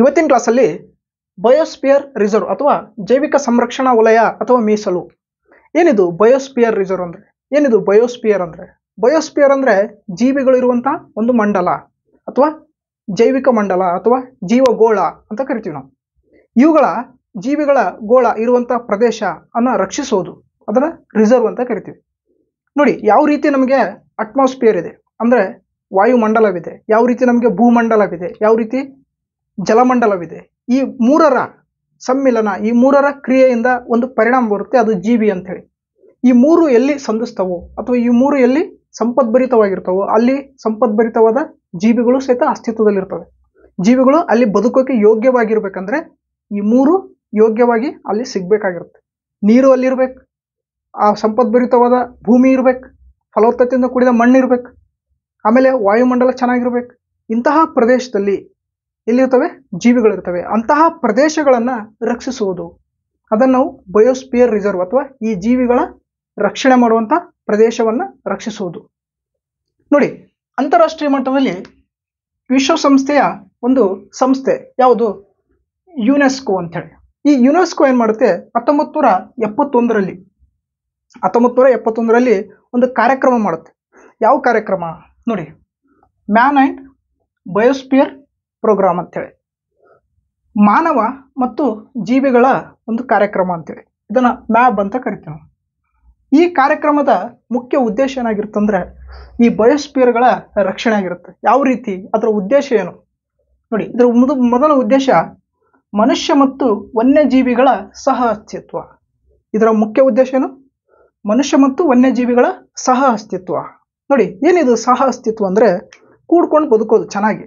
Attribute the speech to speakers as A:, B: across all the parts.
A: ಇವತ್ತಿನ ಕ್ಲಾಸಲ್ಲಿ biosphere reserve ಅಥವಾ ಜೈವಿಕ ಸಂರಕ್ಷಣಾ ವಲಯ ಅಥವಾ ಮೀಸಲು ಏನಿದು ಬಯೋಸ್ಪಿಯರ್ ರಿಸರ್ವ್ ಅಂದರೆ ಏನಿದು ಬಯೋಸ್ಪಿಯರ್ ಅಂದರೆ ಬಯೋಸ್ಪಿಯರ್ ಅಂದರೆ ಜೀವಿಗಳಿರುವಂಥ ಒಂದು ಮಂಡಲ ಅಥವಾ ಜೈವಿಕ ಮಂಡಲ ಅಥವಾ ಜೀವಗೋಳ ಅಂತ ಕರಿತೀವಿ ನಾವು ಇವುಗಳ ಜೀವಿಗಳ ಗೋಳ ಇರುವಂಥ ಪ್ರದೇಶ ಅನ್ನು ರಕ್ಷಿಸೋದು ಅದನ್ನು ರಿಸರ್ವ್ ಅಂತ ಕರಿತೀವಿ ನೋಡಿ ಯಾವ ರೀತಿ ನಮಗೆ ಅಟ್ಮಾಸ್ಪಿಯರ್ ಇದೆ ಅಂದರೆ ವಾಯುಮಂಡಲವಿದೆ ಯಾವ ರೀತಿ ನಮಗೆ ಭೂಮಂಡಲವಿದೆ ಯಾವ ರೀತಿ ಜಲಮಂಡಲವಿದೆ ಈ ಮೂರರ ಸಮ್ಮಿಲನ ಈ ಮೂರರ ಕ್ರಿಯೆಯಿಂದ ಒಂದು ಪರಿಣಾಮ ಬರುತ್ತೆ ಅದು ಜೀವಿ ಅಂಥೇಳಿ ಈ ಮೂರು ಎಲ್ಲಿ ಸಂಧಿಸ್ತವೋ ಅಥವಾ ಈ ಮೂರು ಎಲ್ಲಿ ಸಂಪದ್ಭರಿತವಾಗಿರ್ತವೋ ಅಲ್ಲಿ ಸಂಪದ್ಭರಿತವಾದ ಜೀವಿಗಳು ಸಹಿತ ಅಸ್ತಿತ್ವದಲ್ಲಿರ್ತವೆ ಜೀವಿಗಳು ಅಲ್ಲಿ ಬದುಕೋಕೆ ಯೋಗ್ಯವಾಗಿರ್ಬೇಕಂದ್ರೆ ಈ ಮೂರು ಯೋಗ್ಯವಾಗಿ ಅಲ್ಲಿ ಸಿಗಬೇಕಾಗಿರುತ್ತೆ ನೀರು ಅಲ್ಲಿರ್ಬೇಕು ಆ ಸಂಪದ್ಭರಿತವಾದ ಭೂಮಿ ಇರಬೇಕು ಫಲವತ್ತತೆಯಿಂದ ಕೂಡಿದ ಮಣ್ಣಿರ್ಬೇಕು ಆಮೇಲೆ ವಾಯುಮಂಡಲ ಚೆನ್ನಾಗಿರ್ಬೇಕು ಇಂತಹ ಪ್ರದೇಶದಲ್ಲಿ ಎಲ್ಲಿರ್ತವೆ ಜೀವಿಗಳಿರ್ತವೆ ಅಂತಹ ಪ್ರದೇಶಗಳನ್ನು ರಕ್ಷಿಸುವುದು ಅದನ್ನು ನಾವು ಬಯೋಸ್ಪಿಯರ್ ರಿಸರ್ವ್ ಅಥವಾ ಈ ಜೀವಿಗಳ ರಕ್ಷಣೆ ಮಾಡುವಂಥ ಪ್ರದೇಶವನ್ನು ರಕ್ಷಿಸುವುದು ನೋಡಿ ಅಂತಾರಾಷ್ಟ್ರೀಯ ಮಟ್ಟದಲ್ಲಿ ವಿಶ್ವಸಂಸ್ಥೆಯ ಒಂದು ಸಂಸ್ಥೆ ಯಾವುದು ಯುನೆಸ್ಕೋ ಅಂಥೇಳಿ ಈ ಯುನೆಸ್ಕೋ ಏನು ಮಾಡುತ್ತೆ ಹತ್ತೊಂಬತ್ತು ನೂರ ಎಪ್ಪತ್ತೊಂದರಲ್ಲಿ ಹತ್ತೊಂಬತ್ತು ನೂರ ಎಪ್ಪತ್ತೊಂದರಲ್ಲಿ ಒಂದು ಕಾರ್ಯಕ್ರಮ ಮಾಡುತ್ತೆ ಯಾವ ಕಾರ್ಯಕ್ರಮ ನೋಡಿ ಮ್ಯಾನ್ ಆ್ಯಂಡ್ ಬಯೋಸ್ಪಿಯರ್ ಪ್ರೋಗ್ರಾಮ್ ಅಂತೇಳಿ ಮಾನವ ಮತ್ತು ಜೀವಿಗಳ ಒಂದು ಕಾರ್ಯಕ್ರಮ ಅಂತೇಳಿ ಇದನ್ನು ಮ್ಯಾಬ್ ಅಂತ ಕರಿತೀವಿ ಈ ಕಾರ್ಯಕ್ರಮದ ಮುಖ್ಯ ಉದ್ದೇಶ ಏನಾಗಿರುತ್ತಂದ್ರೆ ಈ ಬಯೋಸ್ಪಿಯರ್ಗಳ ರಕ್ಷಣೆ ಆಗಿರುತ್ತೆ ಯಾವ ರೀತಿ ಅದರ ಉದ್ದೇಶ ಏನು ನೋಡಿ ಇದರ ಮೊದ ಮೊದಲ ಉದ್ದೇಶ ಮನುಷ್ಯ ಮತ್ತು ವನ್ಯಜೀವಿಗಳ ಸಹ ಅಸ್ತಿತ್ವ ಇದರ ಮುಖ್ಯ ಉದ್ದೇಶ ಏನು ಮನುಷ್ಯ ಮತ್ತು ವನ್ಯಜೀವಿಗಳ ಸಹ ಅಸ್ತಿತ್ವ ನೋಡಿ ಏನಿದು ಸಹ ಅಸ್ತಿತ್ವ ಅಂದರೆ ಕೂಡ್ಕೊಂಡು ಬದುಕೋದು ಚೆನ್ನಾಗಿ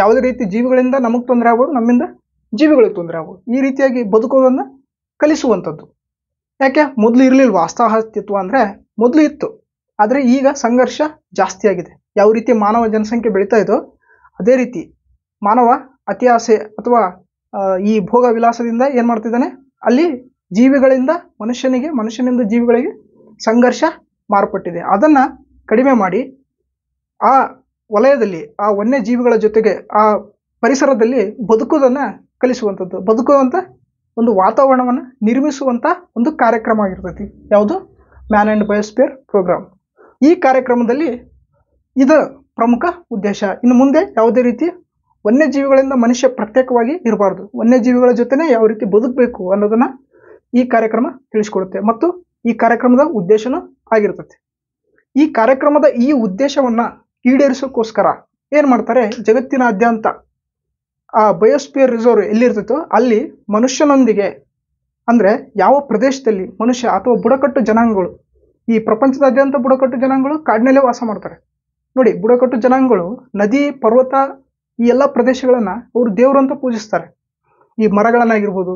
A: ಯಾವುದೇ ರೀತಿ ಜೀವಿಗಳಿಂದ ನಮಗೆ ತೊಂದರೆ ಆಗ್ಬೋದು ನಮ್ಮಿಂದ ಜೀವಿಗಳಿಗೆ ತೊಂದರೆ ಆಗ್ಬೋದು ಈ ರೀತಿಯಾಗಿ ಬದುಕೋದನ್ನು ಕಲಿಸುವಂಥದ್ದು ಯಾಕೆ ಮೊದಲು ವಾಸ್ತವ ಅಸ್ತಿತ್ವ ಅಂದರೆ ಮೊದಲು ಇತ್ತು ಆದರೆ ಈಗ ಸಂಘರ್ಷ ಜಾಸ್ತಿ ಆಗಿದೆ ಯಾವ ರೀತಿ ಮಾನವ ಜನಸಂಖ್ಯೆ ಬೆಳೀತಾ ಇದೋ ಅದೇ ರೀತಿ ಮಾನವ ಅತಿ ಆಸೆ ಅಥವಾ ಈ ಭೋಗ ವಿಲಾಸದಿಂದ ಏನು ಮಾಡ್ತಿದ್ದಾನೆ ಅಲ್ಲಿ ಜೀವಿಗಳಿಂದ ಮನುಷ್ಯನಿಗೆ ಮನುಷ್ಯನಿಂದ ಜೀವಿಗಳಿಗೆ ಸಂಘರ್ಷ ಮಾರ್ಪಟ್ಟಿದೆ ಅದನ್ನು ಕಡಿಮೆ ಮಾಡಿ ಆ ವಲಯದಲ್ಲಿ ಆ ವನ್ಯಜೀವಿಗಳ ಜೊತೆಗೆ ಆ ಪರಿಸರದಲ್ಲಿ ಬದುಕುವುದನ್ನು ಕಲಿಸುವಂಥದ್ದು ಬದುಕುವಂಥ ಒಂದು ವಾತಾವರಣವನ್ನು ನಿರ್ಮಿಸುವಂಥ ಒಂದು ಕಾರ್ಯಕ್ರಮ ಆಗಿರ್ತೈತಿ ಯಾವುದು ಮ್ಯಾನ್ ಆ್ಯಂಡ್ ಬಯೋಸ್ಪಿಯರ್ ಪ್ರೋಗ್ರಾಮ್ ಈ ಕಾರ್ಯಕ್ರಮದಲ್ಲಿ ಇದು ಪ್ರಮುಖ ಉದ್ದೇಶ ಇನ್ನು ಮುಂದೆ ಯಾವುದೇ ರೀತಿ ವನ್ಯಜೀವಿಗಳಿಂದ ಮನುಷ್ಯ ಪ್ರತ್ಯೇಕವಾಗಿ ಇರಬಾರ್ದು ವನ್ಯಜೀವಿಗಳ ಜೊತೆ ಯಾವ ರೀತಿ ಬದುಕಬೇಕು ಅನ್ನೋದನ್ನು ಈ ಕಾರ್ಯಕ್ರಮ ತಿಳಿಸ್ಕೊಡುತ್ತೆ ಮತ್ತು ಈ ಕಾರ್ಯಕ್ರಮದ ಉದ್ದೇಶನೂ ಆಗಿರ್ತೈತಿ ಈ ಕಾರ್ಯಕ್ರಮದ ಈ ಉದ್ದೇಶವನ್ನು ಈಡೇರಿಸೋಕ್ಕೋಸ್ಕರ ಏನು ಮಾಡ್ತಾರೆ ಜಗತ್ತಿನಾದ್ಯಂತ ಆ ಬಯೋಸ್ಪಿಯರ್ ರಿಸರ್ವ್ ಎಲ್ಲಿರ್ತೈತೋ ಅಲ್ಲಿ ಮನುಷ್ಯನೊಂದಿಗೆ ಅಂದರೆ ಯಾವ ಪ್ರದೇಶದಲ್ಲಿ ಮನುಷ್ಯ ಅಥವಾ ಬುಡಕಟ್ಟು ಜನಾಂಗಗಳು ಈ ಪ್ರಪಂಚದಾದ್ಯಂತ ಬುಡಕಟ್ಟು ಜನಾಂಗಗಳು ಕಾಡಿನಲ್ಲೇ ವಾಸ ಮಾಡ್ತಾರೆ ನೋಡಿ ಬುಡಕಟ್ಟು ಜನಾಂಗಗಳು ನದಿ ಪರ್ವತ ಈ ಎಲ್ಲ ಪ್ರದೇಶಗಳನ್ನು ಅವರು ದೇವರಂತ ಪೂಜಿಸ್ತಾರೆ ಈ ಮರಗಳನ್ನಾಗಿರ್ಬೋದು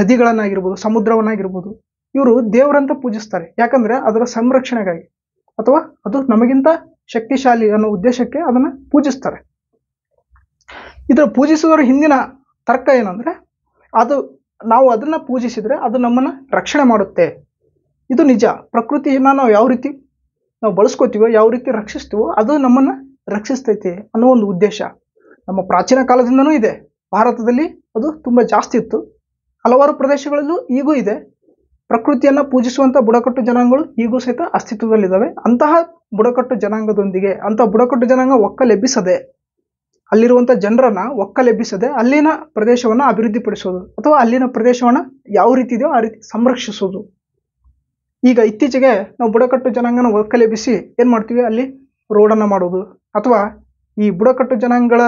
A: ನದಿಗಳನ್ನಾಗಿರ್ಬೋದು ಸಮುದ್ರವನ್ನಾಗಿರ್ಬೋದು ಇವರು ದೇವರಂತ ಪೂಜಿಸ್ತಾರೆ ಯಾಕಂದರೆ ಅದರ ಸಂರಕ್ಷಣೆಗಾಗಿ ಅಥವಾ ಅದು ನಮಗಿಂತ ಶಕ್ತಿಶಾಲಿ ಅನ್ನೋ ಉದ್ದೇಶಕ್ಕೆ ಅದನ್ನು ಪೂಜಿಸ್ತಾರೆ ಇದರ ಪೂಜಿಸೋದ್ರ ಹಿಂದಿನ ತರ್ಕ ಏನಂದರೆ ಅದು ನಾವು ಅದನ್ನು ಪೂಜಿಸಿದರೆ ಅದು ನಮ್ಮನ್ನು ರಕ್ಷಣೆ ಮಾಡುತ್ತೆ ಇದು ನಿಜ ಪ್ರಕೃತಿಯನ್ನು ನಾವು ಯಾವ ರೀತಿ ನಾವು ಬಳಸ್ಕೋತೀವೋ ಯಾವ ರೀತಿ ರಕ್ಷಿಸ್ತೀವೋ ಅದು ನಮ್ಮನ್ನು ರಕ್ಷಿಸ್ತೈತಿ ಅನ್ನೋ ಒಂದು ಉದ್ದೇಶ ನಮ್ಮ ಪ್ರಾಚೀನ ಕಾಲದಿಂದನೂ ಇದೆ ಭಾರತದಲ್ಲಿ ಅದು ತುಂಬ ಜಾಸ್ತಿ ಇತ್ತು ಹಲವಾರು ಪ್ರದೇಶಗಳಲ್ಲೂ ಈಗೂ ಇದೆ ಪ್ರಕೃತಿಯನ್ನು ಪೂಜಿಸುವಂಥ ಬುಡಕಟ್ಟು ಜನಾಂಗಗಳು ಈಗೂ ಸಹಿತ ಅಸ್ತಿತ್ವದಲ್ಲಿದ್ದಾವೆ ಅಂತಹ ಬುಡಕಟ್ಟು ಜನಾಂಗದೊಂದಿಗೆ ಅಂತಹ ಬುಡಕಟ್ಟು ಜನಾಂಗ ಒಕ್ಕಲೆಬ್ಬಿಸದೆ ಅಲ್ಲಿರುವಂಥ ಜನರನ್ನು ಒಕ್ಕಲೆಬ್ಬಿಸದೆ ಅಲ್ಲಿನ ಪ್ರದೇಶವನ್ನು ಅಭಿವೃದ್ಧಿಪಡಿಸೋದು ಅಥವಾ ಅಲ್ಲಿನ ಪ್ರದೇಶವನ್ನು ಯಾವ ರೀತಿ ಇದೆಯೋ ಆ ರೀತಿ ಸಂರಕ್ಷಿಸೋದು ಈಗ ಇತ್ತೀಚೆಗೆ ನಾವು ಬುಡಕಟ್ಟು ಜನಾಂಗನ ಒಕ್ಕಲೆಬ್ಬಿಸಿ ಏನು ಮಾಡ್ತೀವಿ ಅಲ್ಲಿ ರೋಡನ್ನು ಮಾಡೋದು ಅಥವಾ ಈ ಬುಡಕಟ್ಟು ಜನಾಂಗಗಳ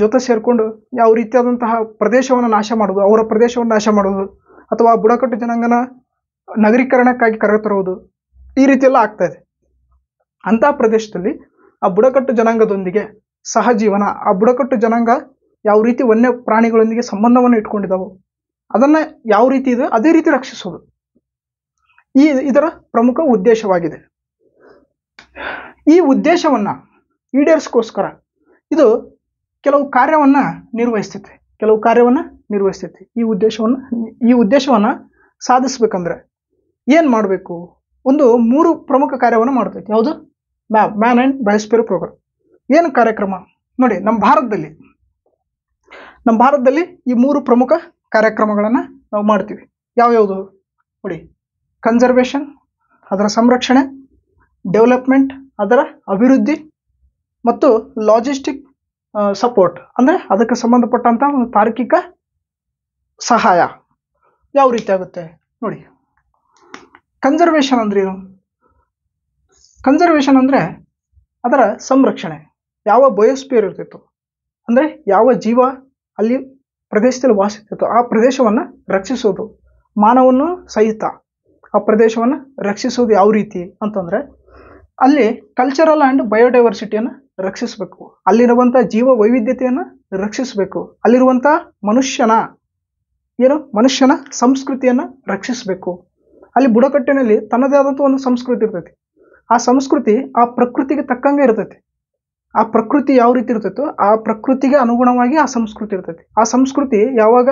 A: ಜೊತೆ ಸೇರಿಕೊಂಡು ಯಾವ ರೀತಿಯಾದಂತಹ ಪ್ರದೇಶವನ್ನು ನಾಶ ಮಾಡೋದು ಅವರ ಪ್ರದೇಶವನ್ನು ನಾಶ ಮಾಡೋದು ಅಥವಾ ಬುಡಕಟ್ಟು ಜನಾಂಗನ ನಗರೀಕರಣಕ್ಕಾಗಿ ಕರೆತರುವುದು ಈ ರೀತಿಯೆಲ್ಲ ಆಗ್ತಾ ಇದೆ ಅಂಥ ಪ್ರದೇಶದಲ್ಲಿ ಆ ಬುಡಕಟ್ಟು ಜನಾಂಗದೊಂದಿಗೆ ಸಹಜೀವನ ಆ ಬುಡಕಟ್ಟು ಜನಾಂಗ ಯಾವ ರೀತಿ ವನ್ಯ ಪ್ರಾಣಿಗಳೊಂದಿಗೆ ಸಂಬಂಧವನ್ನು ಇಟ್ಕೊಂಡಿದ್ದಾವೆ ಅದನ್ನು ಯಾವ ರೀತಿ ಇದೆ ಅದೇ ರೀತಿ ರಕ್ಷಿಸೋದು ಈ ಇದರ ಪ್ರಮುಖ ಉದ್ದೇಶವಾಗಿದೆ ಈ ಉದ್ದೇಶವನ್ನು ಈಡೇರಿಸ್ಕೋಸ್ಕರ ಇದು ಕೆಲವು ಕಾರ್ಯವನ್ನು ನಿರ್ವಹಿಸ್ತೈತೆ ಕೆಲವು ಕಾರ್ಯವನ್ನು ನಿರ್ವಹಿಸ್ತೈತಿ ಈ ಉದ್ದೇಶವನ್ನು ಈ ಉದ್ದೇಶವನ್ನು ಸಾಧಿಸಬೇಕಂದ್ರೆ ಏನು ಮಾಡಬೇಕು ಒಂದು ಮೂರು ಪ್ರಮುಖ ಕಾರ್ಯವನ್ನು ಮಾಡ್ತೈತಿ ಯಾವುದು man man and biosphere programme ಏನು ಕಾರ್ಯಕ್ರಮ ನೋಡಿ ನಮ್ಮ ಭಾರತದಲ್ಲಿ ನಮ್ಮ ಭಾರತದಲ್ಲಿ ಈ ಮೂರು ಪ್ರಮುಖ ಕಾರ್ಯಕ್ರಮಗಳನ್ನು ನಾವು ಮಾಡ್ತೀವಿ ಯಾವ್ಯಾವುದು ನೋಡಿ ಕನ್ಸರ್ವೇಷನ್ ಅದರ ಸಂರಕ್ಷಣೆ ಡೆವಲಪ್ಮೆಂಟ್ ಅದರ ಅಭಿವೃದ್ಧಿ ಮತ್ತು ಲಾಜಿಸ್ಟಿಕ್ ಸಪೋರ್ಟ್ ಅಂದರೆ ಅದಕ್ಕೆ ಸಂಬಂಧಪಟ್ಟಂಥ ಒಂದು ತಾರ್ಕಿಕ ಸಹಾಯ ಯಾವ ರೀತಿ ಆಗುತ್ತೆ ನೋಡಿ ಕನ್ಸರ್ವೇಷನ್ ಏನು ಕನ್ಸರ್ವೇಷನ್ ಅಂದರೆ ಅದರ ಸಂರಕ್ಷಣೆ ಯಾವ ಬಯೋಸ್ಪಿಯರ್ ಇರ್ತಿತ್ತು ಅಂದರೆ ಯಾವ ಜೀವ ಅಲ್ಲಿ ಪ್ರದೇಶದಲ್ಲಿ ವಾಸಿಸ್ತಿತ್ತು ಆ ಪ್ರದೇಶವನ್ನು ರಕ್ಷಿಸೋದು ಮಾನವನ್ನು ಸಹಿತ ಆ ಪ್ರದೇಶವನ್ನು ರಕ್ಷಿಸೋದು ಯಾವ ರೀತಿ ಅಂತಂದರೆ ಅಲ್ಲಿ ಕಲ್ಚರಲ್ ಆ್ಯಂಡ್ ಬಯೋಡೈವರ್ಸಿಟಿಯನ್ನು ರಕ್ಷಿಸಬೇಕು ಅಲ್ಲಿರುವಂಥ ಜೀವ ವೈವಿಧ್ಯತೆಯನ್ನು ರಕ್ಷಿಸಬೇಕು ಅಲ್ಲಿರುವಂಥ ಮನುಷ್ಯನ ಏನು ಮನುಷ್ಯನ ಸಂಸ್ಕೃತಿಯನ್ನು ರಕ್ಷಿಸಬೇಕು ಅಲ್ಲಿ ಬುಡಕಟ್ಟಿನಲ್ಲಿ ತನ್ನದೇ ಆದಂಥ ಒಂದು ಸಂಸ್ಕೃತಿ ಇರ್ತೈತಿ ಆ ಸಂಸ್ಕೃತಿ ಆ ಪ್ರಕೃತಿಗೆ ತಕ್ಕಂಗೆ ಇರ್ತೈತಿ ಆ ಪ್ರಕೃತಿ ಯಾವ ರೀತಿ ಇರ್ತೈತೋ ಆ ಪ್ರಕೃತಿಗೆ ಅನುಗುಣವಾಗಿ ಆ ಸಂಸ್ಕೃತಿ ಇರ್ತೈತಿ ಆ ಸಂಸ್ಕೃತಿ ಯಾವಾಗ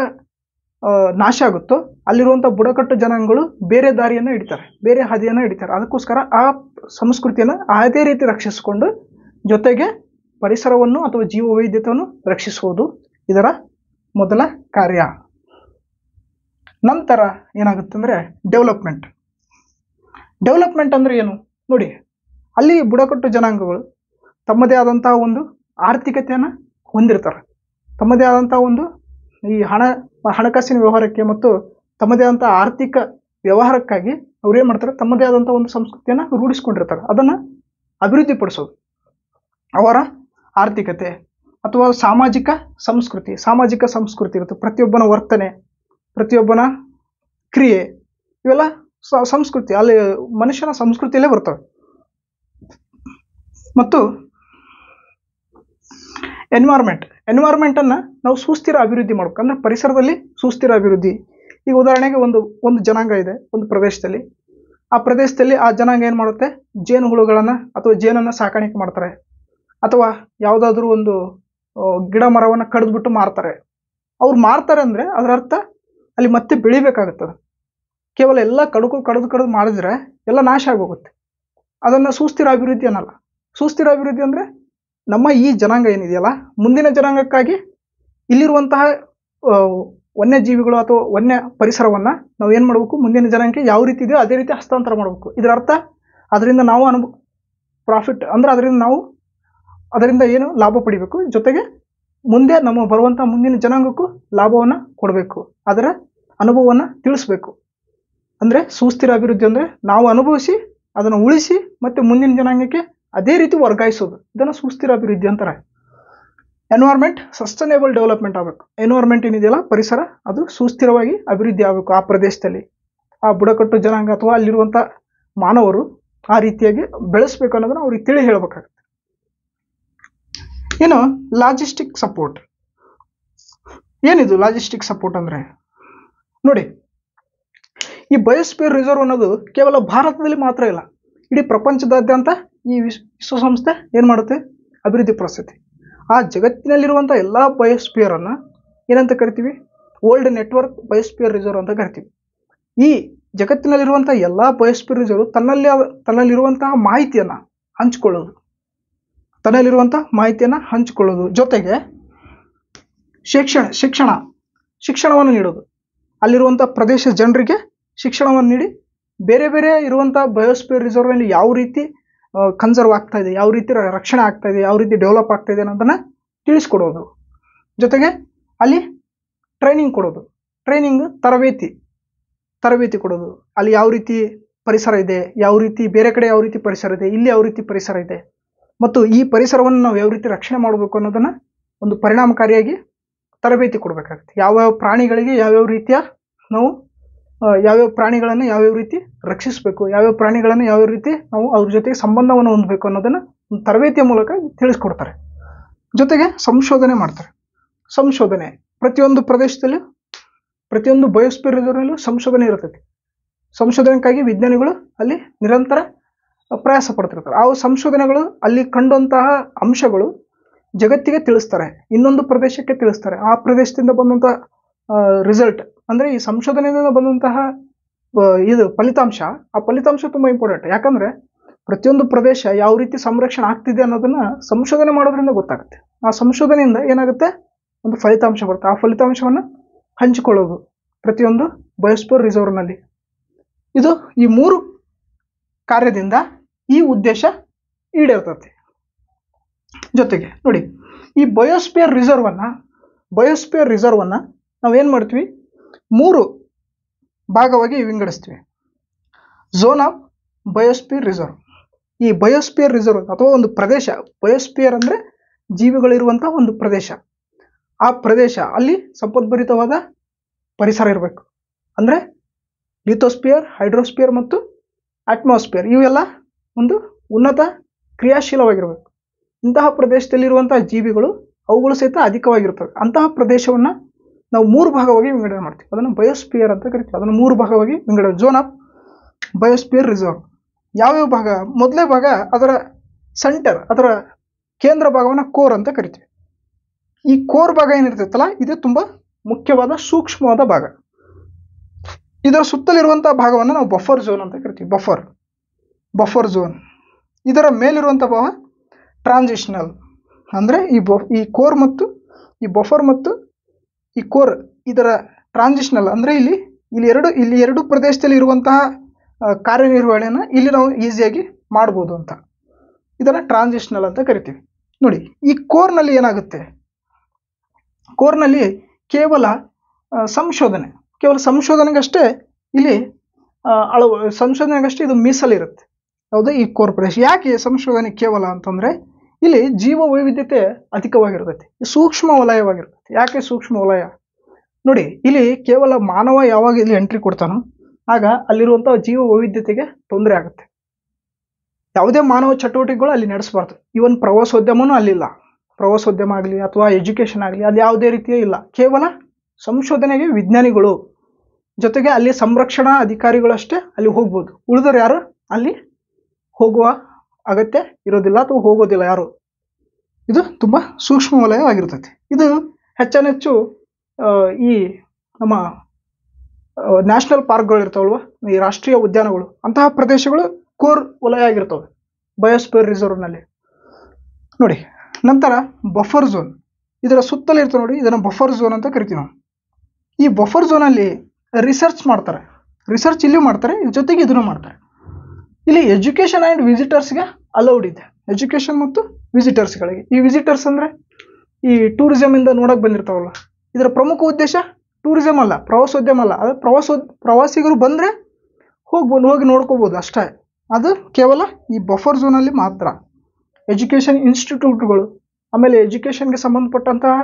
A: ನಾಶ ಆಗುತ್ತೋ ಅಲ್ಲಿರುವಂಥ ಬುಡಕಟ್ಟು ಜನಾಂಗಗಳು ಬೇರೆ ದಾರಿಯನ್ನು ಹಿಡಿತಾರೆ ಬೇರೆ ಹಾದಿಯನ್ನು ಹಿಡಿತಾರೆ ಅದಕ್ಕೋಸ್ಕರ ಆ ಸಂಸ್ಕೃತಿಯನ್ನು ಅದೇ ರೀತಿ ರಕ್ಷಿಸಿಕೊಂಡು ಜೊತೆಗೆ ಪರಿಸರವನ್ನು ಅಥವಾ ಜೀವ ವೈವಿಧ್ಯತೆಯನ್ನು ರಕ್ಷಿಸುವುದು ಇದರ ಮೊದಲ ಕಾರ್ಯ ನಂತರ ಏನಾಗುತ್ತೆ ಏನಾಗುತ್ತಂದರೆ ಡೆವಲಪ್ಮೆಂಟ್ ಡೆವಲಪ್ಮೆಂಟ್ ಅಂದರೆ ಏನು ನೋಡಿ ಅಲ್ಲಿ ಬುಡಕಟ್ಟು ಜನಾಂಗಗಳು ತಮ್ಮದೇ ಆದಂತಹ ಒಂದು ಆರ್ಥಿಕತೆಯನ್ನು ಹೊಂದಿರ್ತಾರೆ ತಮ್ಮದೇ ಆದಂಥ ಒಂದು ಈ ಹಣ ಹಣಕಾಸಿನ ವ್ಯವಹಾರಕ್ಕೆ ಮತ್ತು ತಮ್ಮದೇ ಆದಂಥ ಆರ್ಥಿಕ ವ್ಯವಹಾರಕ್ಕಾಗಿ ಅವ್ರು ಏನು ಮಾಡ್ತಾರೆ ತಮ್ಮದೇ ಆದಂಥ ಒಂದು ಸಂಸ್ಕೃತಿಯನ್ನು ರೂಢಿಸ್ಕೊಂಡಿರ್ತಾರೆ ಅದನ್ನು ಅಭಿವೃದ್ಧಿಪಡಿಸೋದು ಅವರ ಆರ್ಥಿಕತೆ ಅಥವಾ ಸಾಮಾಜಿಕ ಸಂಸ್ಕೃತಿ ಸಾಮಾಜಿಕ ಸಂಸ್ಕೃತಿ ಇರುತ್ತೆ ಪ್ರತಿಯೊಬ್ಬನ ವರ್ತನೆ ಪ್ರತಿಯೊಬ್ಬನ ಕ್ರಿಯೆ ಇವೆಲ್ಲ ಸಂಸ್ಕೃತಿ ಅಲ್ಲಿ ಮನುಷ್ಯನ ಸಂಸ್ಕೃತಿಯಲ್ಲೇ ಬರ್ತವೆ ಮತ್ತು ಎನ್ವೈರ್ಮೆಂಟ್ ಎನ್ವೈರ್ಮೆಂಟನ್ನು ನಾವು ಸುಸ್ಥಿರ ಅಭಿವೃದ್ಧಿ ಮಾಡಬೇಕು ಅಂದರೆ ಪರಿಸರದಲ್ಲಿ ಸುಸ್ಥಿರ ಅಭಿವೃದ್ಧಿ ಈಗ ಉದಾಹರಣೆಗೆ ಒಂದು ಒಂದು ಜನಾಂಗ ಇದೆ ಒಂದು ಪ್ರದೇಶದಲ್ಲಿ ಆ ಪ್ರದೇಶದಲ್ಲಿ ಆ ಜನಾಂಗ ಏನು ಮಾಡುತ್ತೆ ಜೇನು ಹುಳುಗಳನ್ನು ಅಥವಾ ಜೇನನ್ನು ಸಾಕಾಣಿಕೆ ಮಾಡ್ತಾರೆ ಅಥವಾ ಯಾವುದಾದ್ರೂ ಒಂದು ಗಿಡ ಮರವನ್ನು ಕಡಿದ್ಬಿಟ್ಟು ಮಾರ್ತಾರೆ ಅವ್ರು ಮಾರ್ತಾರೆ ಅಂದರೆ ಅದರ ಅರ್ಥ ಅಲ್ಲಿ ಮತ್ತೆ ಬೆಳಿಬೇಕಾಗುತ್ತದೆ ಕೇವಲ ಎಲ್ಲ ಕಡಕು ಕಡ್ದು ಕಡಿದು ಮಾಡಿದ್ರೆ ಎಲ್ಲ ನಾಶ ಆಗೋಗುತ್ತೆ ಅದನ್ನು ಸುಸ್ಥಿರ ಅಭಿವೃದ್ಧಿ ಅನ್ನಲ್ಲ ಸುಸ್ಥಿರ ಅಭಿವೃದ್ಧಿ ಅಂದರೆ ನಮ್ಮ ಈ ಜನಾಂಗ ಏನಿದೆಯಲ್ಲ ಮುಂದಿನ ಜನಾಂಗಕ್ಕಾಗಿ ಇಲ್ಲಿರುವಂತಹ ವನ್ಯಜೀವಿಗಳು ಅಥವಾ ವನ್ಯ ಪರಿಸರವನ್ನು ನಾವು ಏನು ಮಾಡಬೇಕು ಮುಂದಿನ ಜನಾಂಗಕ್ಕೆ ಯಾವ ರೀತಿ ಇದೆಯೋ ಅದೇ ರೀತಿ ಹಸ್ತಾಂತರ ಮಾಡಬೇಕು ಇದರ ಅರ್ಥ ಅದರಿಂದ ನಾವು ಅನುಭವ ಪ್ರಾಫಿಟ್ ಅಂದರೆ ಅದರಿಂದ ನಾವು ಅದರಿಂದ ಏನು ಲಾಭ ಪಡಿಬೇಕು ಜೊತೆಗೆ ಮುಂದೆ ನಮ್ಮ ಬರುವಂಥ ಮುಂದಿನ ಜನಾಂಗಕ್ಕೂ ಲಾಭವನ್ನು ಕೊಡಬೇಕು ಅದರ ಅನುಭವವನ್ನು ತಿಳಿಸ್ಬೇಕು ಅಂದರೆ ಸುಸ್ಥಿರ ಅಭಿವೃದ್ಧಿ ಅಂದರೆ ನಾವು ಅನುಭವಿಸಿ ಅದನ್ನು ಉಳಿಸಿ ಮತ್ತು ಮುಂದಿನ ಜನಾಂಗಕ್ಕೆ ಅದೇ ರೀತಿ ವರ್ಗಾಯಿಸೋದು ಇದನ್ನು ಸುಸ್ಥಿರ ಅಭಿವೃದ್ಧಿ ಅಂತಾರೆ ಎನ್ವೈರ್ಮೆಂಟ್ ಸಸ್ಟನೇಬಲ್ ಡೆವಲಪ್ಮೆಂಟ್ ಆಗಬೇಕು ಎನ್ವೈರ್ಮೆಂಟ್ ಏನಿದೆಯಲ್ಲ ಪರಿಸರ ಅದು ಸುಸ್ಥಿರವಾಗಿ ಅಭಿವೃದ್ಧಿ ಆಗಬೇಕು ಆ ಪ್ರದೇಶದಲ್ಲಿ ಆ ಬುಡಕಟ್ಟು ಜನಾಂಗ ಅಥವಾ ಅಲ್ಲಿರುವಂಥ ಮಾನವರು ಆ ರೀತಿಯಾಗಿ ಬೆಳೆಸ್ಬೇಕು ಅನ್ನೋದನ್ನು ಅವ್ರಿಗೆ ತಿಳಿ ಹೇಳ್ಬೇಕಾಗುತ್ತೆ ಏನು ಲಾಜಿಸ್ಟಿಕ್ ಸಪೋರ್ಟ್ ಏನಿದು ಲಾಜಿಸ್ಟಿಕ್ ಸಪೋರ್ಟ್ ಅಂದರೆ ನೋಡಿ ಈ ಬಯೋಸ್ಪಿಯರ್ ರಿಸರ್ವ್ ಅನ್ನೋದು ಕೇವಲ ಭಾರತದಲ್ಲಿ ಮಾತ್ರ ಇಲ್ಲ ಇಡೀ ಪ್ರಪಂಚದಾದ್ಯಂತ ಈ ವಿಶ್ವಸಂಸ್ಥೆ ಏನು ಮಾಡುತ್ತೆ ಅಭಿವೃದ್ಧಿ ಪಡಿಸ್ತೈತಿ ಆ ಜಗತ್ತಿನಲ್ಲಿರುವಂಥ ಎಲ್ಲ ಅನ್ನ ಏನಂತ ಕರಿತೀವಿ ವರ್ಲ್ಡ್ ನೆಟ್ವರ್ಕ್ ಬಯೋಸ್ಪಿಯರ್ ರಿಸರ್ವ್ ಅಂತ ಕರಿತೀವಿ ಈ ಜಗತ್ತಿನಲ್ಲಿರುವಂಥ ಎಲ್ಲ ಬಯೋಸ್ಪಿಯರ್ ರಿಸರ್ವ್ ತನ್ನಲ್ಲಿ ತನ್ನಲ್ಲಿರುವಂತಹ ಮಾಹಿತಿಯನ್ನು ಹಂಚ್ಕೊಳ್ಳೋದು ತನ್ನಲ್ಲಿರುವಂಥ ಮಾಹಿತಿಯನ್ನು ಹಂಚಿಕೊಳ್ಳೋದು ಜೊತೆಗೆ ಶಿಕ್ಷಣ ಶಿಕ್ಷಣ ಶಿಕ್ಷಣವನ್ನು ನೀಡೋದು ಅಲ್ಲಿರುವಂಥ ಪ್ರದೇಶ ಜನರಿಗೆ ಶಿಕ್ಷಣವನ್ನು ನೀಡಿ ಬೇರೆ ಬೇರೆ ಇರುವಂಥ ಬಯೋಸ್ಪಿಯರ್ ರಿಸರ್ವಲ್ಲಿ ಯಾವ ರೀತಿ ಕನ್ಸರ್ವ್ ಆಗ್ತಾ ಇದೆ ಯಾವ ರೀತಿ ರಕ್ಷಣೆ ಆಗ್ತಾ ಇದೆ ಯಾವ ರೀತಿ ಡೆವಲಪ್ ಆಗ್ತಾ ಇದೆ ಅನ್ನೋದನ್ನು ತಿಳಿಸ್ಕೊಡೋದು ಜೊತೆಗೆ ಅಲ್ಲಿ ಟ್ರೈನಿಂಗ್ ಕೊಡೋದು ಟ್ರೈನಿಂಗ್ ತರಬೇತಿ ತರಬೇತಿ ಕೊಡೋದು ಅಲ್ಲಿ ಯಾವ ರೀತಿ ಪರಿಸರ ಇದೆ ಯಾವ ರೀತಿ ಬೇರೆ ಕಡೆ ಯಾವ ರೀತಿ ಪರಿಸರ ಇದೆ ಇಲ್ಲಿ ಯಾವ ರೀತಿ ಪರಿಸರ ಇದೆ ಮತ್ತು ಈ ಪರಿಸರವನ್ನು ನಾವು ಯಾವ ರೀತಿ ರಕ್ಷಣೆ ಮಾಡಬೇಕು ಅನ್ನೋದನ್ನು ಒಂದು ಪರಿಣಾಮಕಾರಿಯಾಗಿ ತರಬೇತಿ ಕೊಡಬೇಕಾಗತ್ತೆ ಯಾವ್ಯಾವ ಪ್ರಾಣಿಗಳಿಗೆ ಯಾವ್ಯಾವ ರೀತಿಯ ನಾವು ಯಾವ್ಯಾವ ಪ್ರಾಣಿಗಳನ್ನು ಯಾವ್ಯಾವ ರೀತಿ ರಕ್ಷಿಸಬೇಕು ಯಾವ್ಯಾವ ಪ್ರಾಣಿಗಳನ್ನು ಯಾವ್ಯಾವ ರೀತಿ ನಾವು ಅವ್ರ ಜೊತೆಗೆ ಸಂಬಂಧವನ್ನು ಹೊಂದಬೇಕು ಅನ್ನೋದನ್ನು ಒಂದು ತರಬೇತಿಯ ಮೂಲಕ ತಿಳಿಸ್ಕೊಡ್ತಾರೆ ಜೊತೆಗೆ ಸಂಶೋಧನೆ ಮಾಡ್ತಾರೆ ಸಂಶೋಧನೆ ಪ್ರತಿಯೊಂದು ಪ್ರದೇಶದಲ್ಲಿ ಪ್ರತಿಯೊಂದು ಬಯೋಸ್ಪಿಯರ್ದಲ್ಲೂ ಸಂಶೋಧನೆ ಇರ್ತೈತಿ ಸಂಶೋಧನೆಗಾಗಿ ವಿಜ್ಞಾನಿಗಳು ಅಲ್ಲಿ ನಿರಂತರ ಪ್ರಯಾಸ ಪಡ್ತಿರ್ತಾರೆ ಆ ಸಂಶೋಧನೆಗಳು ಅಲ್ಲಿ ಕಂಡಂತಹ ಅಂಶಗಳು ಜಗತ್ತಿಗೆ ತಿಳಿಸ್ತಾರೆ ಇನ್ನೊಂದು ಪ್ರದೇಶಕ್ಕೆ ತಿಳಿಸ್ತಾರೆ ಆ ಪ್ರದೇಶದಿಂದ ಬಂದಂತಹ ರಿಸಲ್ಟ್ ಅಂದರೆ ಈ ಸಂಶೋಧನೆಯಿಂದ ಬಂದಂತಹ ಇದು ಫಲಿತಾಂಶ ಆ ಫಲಿತಾಂಶ ತುಂಬ ಇಂಪಾರ್ಟೆಂಟ್ ಯಾಕಂದರೆ ಪ್ರತಿಯೊಂದು ಪ್ರದೇಶ ಯಾವ ರೀತಿ ಸಂರಕ್ಷಣೆ ಆಗ್ತಿದೆ ಅನ್ನೋದನ್ನು ಸಂಶೋಧನೆ ಮಾಡೋದ್ರಿಂದ ಗೊತ್ತಾಗುತ್ತೆ ಆ ಸಂಶೋಧನೆಯಿಂದ ಏನಾಗುತ್ತೆ ಒಂದು ಫಲಿತಾಂಶ ಬರುತ್ತೆ ಆ ಫಲಿತಾಂಶವನ್ನು ಹಂಚಿಕೊಳ್ಳೋದು ಪ್ರತಿಯೊಂದು ಬಯೋಸ್ಪೋರ್ ರಿಸರ್ವ್ನಲ್ಲಿ ಇದು ಈ ಮೂರು ಕಾರ್ಯದಿಂದ ಈ ಉದ್ದೇಶ ಈಡೇರ್ತತಿ ಜೊತೆಗೆ ನೋಡಿ ಈ ಬಯೋಸ್ಪಿಯರ್ ರಿಸರ್ವನ್ನು ಬಯೋಸ್ಪಿಯರ್ ರಿಸರ್ವನ್ನು ನಾವೇನು ಮಾಡ್ತೀವಿ ಮೂರು ಭಾಗವಾಗಿ ವಿಂಗಡಿಸ್ತೀವಿ ಝೋನ್ ಆಫ್ ಬಯೋಸ್ಪಿಯರ್ ರಿಸರ್ವ್ ಈ ಬಯೋಸ್ಪಿಯರ್ ರಿಸರ್ವ್ ಅಥವಾ ಒಂದು ಪ್ರದೇಶ ಬಯೋಸ್ಪಿಯರ್ ಅಂದ್ರೆ ಜೀವಿಗಳಿರುವಂಥ ಒಂದು ಪ್ರದೇಶ ಆ ಪ್ರದೇಶ ಅಲ್ಲಿ ಸಂಪದ್ಭರಿತವಾದ ಪರಿಸರ ಇರಬೇಕು ಅಂದರೆ ಲಿಥೋಸ್ಪಿಯರ್ ಹೈಡ್ರೋಸ್ಪಿಯರ್ ಮತ್ತು ಅಟ್ಮಾಸ್ಪಿಯರ್ ಇವೆಲ್ಲ ಒಂದು ಉನ್ನತ ಕ್ರಿಯಾಶೀಲವಾಗಿರಬೇಕು ಇಂತಹ ಪ್ರದೇಶದಲ್ಲಿರುವಂತಹ ಜೀವಿಗಳು ಅವುಗಳು ಸಹಿತ ಅಧಿಕವಾಗಿರ್ತವೆ ಅಂತಹ ಪ್ರದೇಶವನ್ನು ನಾವು ಮೂರು ಭಾಗವಾಗಿ ವಿಂಗಡಣೆ ಮಾಡ್ತೀವಿ ಅದನ್ನು ಬಯೋಸ್ಪಿಯರ್ ಅಂತ ಕರಿತೀವಿ ಅದನ್ನು ಮೂರು ಭಾಗವಾಗಿ ವಿಂಗಡಣೆ ಝೋನ್ ಆಫ್ ಬಯೋಸ್ಪಿಯರ್ ರಿಸರ್ವ್ ಯಾವ್ಯಾವ ಭಾಗ ಮೊದಲೇ ಭಾಗ ಅದರ ಸೆಂಟರ್ ಅದರ ಕೇಂದ್ರ ಭಾಗವನ್ನು ಕೋರ್ ಅಂತ ಕರಿತೀವಿ ಈ ಕೋರ್ ಭಾಗ ಏನಿರ್ತೈತಲ್ಲ ಇದು ತುಂಬ ಮುಖ್ಯವಾದ ಸೂಕ್ಷ್ಮವಾದ ಭಾಗ ಇದರ ಸುತ್ತಲಿರುವಂಥ ಭಾಗವನ್ನು ನಾವು ಬಫರ್ ಝೋನ್ ಅಂತ ಕರಿತೀವಿ ಬಫರ್ ಬಫರ್ ಝೋನ್ ಇದರ ಮೇಲಿರುವಂಥ ಭಾಗ ಟ್ರಾನ್ಸಿಷ್ನಲ್ ಅಂದರೆ ಈ ಬೊ ಈ ಕೋರ್ ಮತ್ತು ಈ ಬಫರ್ ಮತ್ತು ಈ ಕೋರ್ ಇದರ ಟ್ರಾನ್ಸಿಷ್ನಲ್ ಅಂದರೆ ಇಲ್ಲಿ ಇಲ್ಲಿ ಎರಡು ಇಲ್ಲಿ ಎರಡು ಪ್ರದೇಶದಲ್ಲಿ ಇರುವಂತಹ ಕಾರ್ಯನಿರ್ವಹಣೆಯನ್ನು ಇಲ್ಲಿ ನಾವು ಈಸಿಯಾಗಿ ಮಾಡ್ಬೋದು ಅಂತ ಇದನ್ನು ಟ್ರಾನ್ಸಿಷ್ನಲ್ ಅಂತ ಕರಿತೀವಿ ನೋಡಿ ಈ ಕೋರ್ನಲ್ಲಿ ಏನಾಗುತ್ತೆ ಕೋರ್ನಲ್ಲಿ ಕೇವಲ ಸಂಶೋಧನೆ ಕೇವಲ ಸಂಶೋಧನೆಗಷ್ಟೇ ಇಲ್ಲಿ ಅಳವ ಸಂಶೋಧನೆಗಷ್ಟೇ ಇದು ಮೀಸಲಿರುತ್ತೆ ಯಾವುದು ಈ ಕಾರ್ಪೊರೇಷನ್ ಯಾಕೆ ಸಂಶೋಧನೆ ಕೇವಲ ಅಂತಂದ್ರೆ ಇಲ್ಲಿ ಜೀವ ವೈವಿಧ್ಯತೆ ಅಧಿಕವಾಗಿರ್ತೈತಿ ಸೂಕ್ಷ್ಮ ವಲಯವಾಗಿರ್ತೈತಿ ಯಾಕೆ ಸೂಕ್ಷ್ಮ ವಲಯ ನೋಡಿ ಇಲ್ಲಿ ಕೇವಲ ಮಾನವ ಯಾವಾಗ ಇಲ್ಲಿ ಎಂಟ್ರಿ ಕೊಡ್ತಾನೋ ಆಗ ಅಲ್ಲಿರುವಂಥ ಜೀವ ವೈವಿಧ್ಯತೆಗೆ ತೊಂದರೆ ಆಗುತ್ತೆ ಯಾವುದೇ ಮಾನವ ಚಟುವಟಿಕೆಗಳು ಅಲ್ಲಿ ನಡೆಸಬಾರ್ದು ಇವನ್ ಪ್ರವಾಸೋದ್ಯಮನೂ ಅಲ್ಲಿಲ್ಲ ಪ್ರವಾಸೋದ್ಯಮ ಆಗಲಿ ಅಥವಾ ಎಜುಕೇಷನ್ ಆಗಲಿ ಅಲ್ಲಿ ಯಾವುದೇ ರೀತಿಯೇ ಇಲ್ಲ ಕೇವಲ ಸಂಶೋಧನೆಗೆ ವಿಜ್ಞಾನಿಗಳು ಜೊತೆಗೆ ಅಲ್ಲಿ ಸಂರಕ್ಷಣಾ ಅಧಿಕಾರಿಗಳಷ್ಟೇ ಅಲ್ಲಿ ಹೋಗ್ಬೋದು ಉಳಿದವರು ಯಾರು ಅಲ್ಲಿ ಹೋಗುವ ಅಗತ್ಯ ಇರೋದಿಲ್ಲ ಅಥವಾ ಹೋಗೋದಿಲ್ಲ ಯಾರು ಇದು ತುಂಬ ಸೂಕ್ಷ್ಮ ವಲಯ ಆಗಿರ್ತೈತಿ ಇದು ಹೆಚ್ಚಾನೆಚ್ಚು ಈ ನಮ್ಮ ನ್ಯಾಷನಲ್ ಪಾರ್ಕ್ಗಳು ಇರ್ತಾವಲ್ವ ಈ ರಾಷ್ಟ್ರೀಯ ಉದ್ಯಾನಗಳು ಅಂತಹ ಪ್ರದೇಶಗಳು ಕೋರ್ ವಲಯ ಆಗಿರ್ತವೆ ಬಯೋಸ್ಪೇರ್ ರಿಸರ್ವ್ನಲ್ಲಿ ನೋಡಿ ನಂತರ ಬಫರ್ ಝೋನ್ ಇದರ ಸುತ್ತಲೂ ಇರ್ತವೆ ನೋಡಿ ಇದನ್ನು ಬಫರ್ ಝೋನ್ ಅಂತ ಕರಿತೀವಿ ನಾವು ಈ ಬಫರ್ ಝೋನಲ್ಲಿ ರಿಸರ್ಚ್ ಮಾಡ್ತಾರೆ ರಿಸರ್ಚ್ ಇಲ್ಲೂ ಮಾಡ್ತಾರೆ ಜೊತೆಗೆ ಇದನ್ನು ಮಾಡ್ತಾರೆ ಇಲ್ಲಿ ಎಜುಕೇಷನ್ ಆ್ಯಂಡ್ ವಿಸಿಟರ್ಸ್ಗೆ ಅಲೌಡ್ ಇದೆ ಎಜುಕೇಷನ್ ಮತ್ತು ವಿಸಿಟರ್ಸ್ಗಳಿಗೆ ಈ ವಿಸಿಟರ್ಸ್ ಅಂದರೆ ಈ ಟೂರಿಸಮಿಂದ ನೋಡೋಕೆ ಬಂದಿರ್ತಾವಲ್ಲ ಇದರ ಪ್ರಮುಖ ಉದ್ದೇಶ ಟೂರಿಸಮ್ ಅಲ್ಲ ಪ್ರವಾಸೋದ್ಯಮ ಅಲ್ಲ ಅದು ಪ್ರವಾಸೋ ಪ್ರವಾಸಿಗರು ಬಂದರೆ ಹೋಗ್ಬೋದು ಹೋಗಿ ನೋಡ್ಕೋಬೋದು ಅಷ್ಟೇ ಅದು ಕೇವಲ ಈ ಬಫರ್ ಝೋನಲ್ಲಿ ಮಾತ್ರ ಎಜುಕೇಷನ್ ಇನ್ಸ್ಟಿಟ್ಯೂಟ್ಗಳು ಆಮೇಲೆ ಎಜುಕೇಷನ್ಗೆ ಸಂಬಂಧಪಟ್ಟಂತಹ